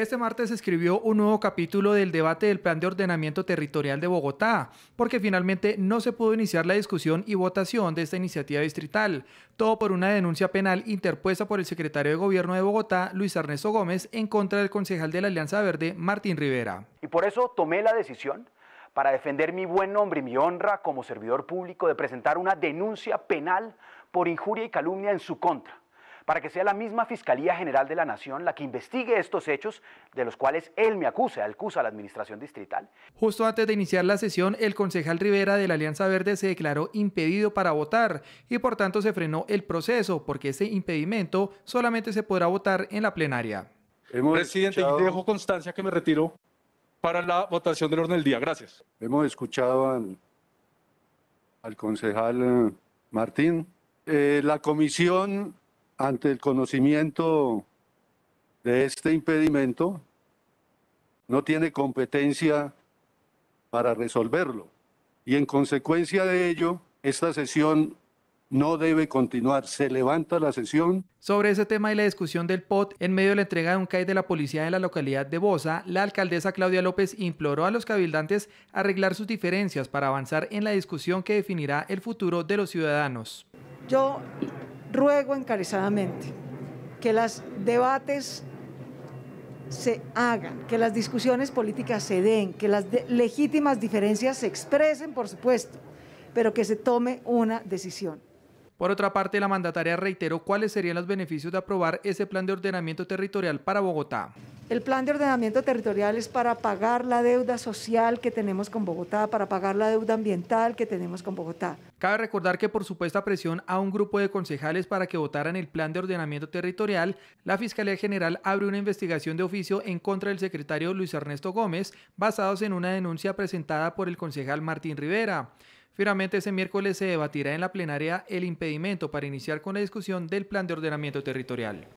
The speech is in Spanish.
Este martes escribió un nuevo capítulo del debate del Plan de Ordenamiento Territorial de Bogotá, porque finalmente no se pudo iniciar la discusión y votación de esta iniciativa distrital, todo por una denuncia penal interpuesta por el secretario de Gobierno de Bogotá, Luis Ernesto Gómez, en contra del concejal de la Alianza Verde, Martín Rivera. Y por eso tomé la decisión para defender mi buen nombre y mi honra como servidor público de presentar una denuncia penal por injuria y calumnia en su contra para que sea la misma Fiscalía General de la Nación la que investigue estos hechos de los cuales él me acusa, acusa a la Administración Distrital. Justo antes de iniciar la sesión, el concejal Rivera de la Alianza Verde se declaró impedido para votar y por tanto se frenó el proceso porque ese impedimento solamente se podrá votar en la plenaria. Presidente, dejo constancia que me retiro para la votación del orden del día. Gracias. Hemos escuchado al, concejal eh, Martín. Eh, la comisión ante el conocimiento de este impedimento, no tiene competencia para resolverlo. Y en consecuencia de ello, esta sesión no debe continuar. Se levanta la sesión. Sobre ese tema y la discusión del POT, en medio de la entrega de un CAI de la policía de la localidad de Bosa, la alcaldesa Claudia López imploró a los cabildantes arreglar sus diferencias para avanzar en la discusión que definirá el futuro de los ciudadanos. Yo ruego encarecidamente que los debates se hagan, que las discusiones políticas se den, que las legítimas diferencias se expresen, por supuesto, pero que se tome una decisión. Por otra parte, la mandataria reiteró cuáles serían los beneficios de aprobar ese plan de ordenamiento territorial para Bogotá. El plan de ordenamiento territorial es para pagar la deuda social que tenemos con Bogotá, para pagar la deuda ambiental que tenemos con Bogotá. Cabe recordar que por supuesta presión a un grupo de concejales para que votaran el plan de ordenamiento territorial, la Fiscalía General abre una investigación de oficio en contra del secretario Luis Ernesto Gómez, basados en una denuncia presentada por el concejal Martín Rivera. Finalmente, ese miércoles se debatirá en la plenaria el impedimento para iniciar con la discusión del plan de ordenamiento territorial.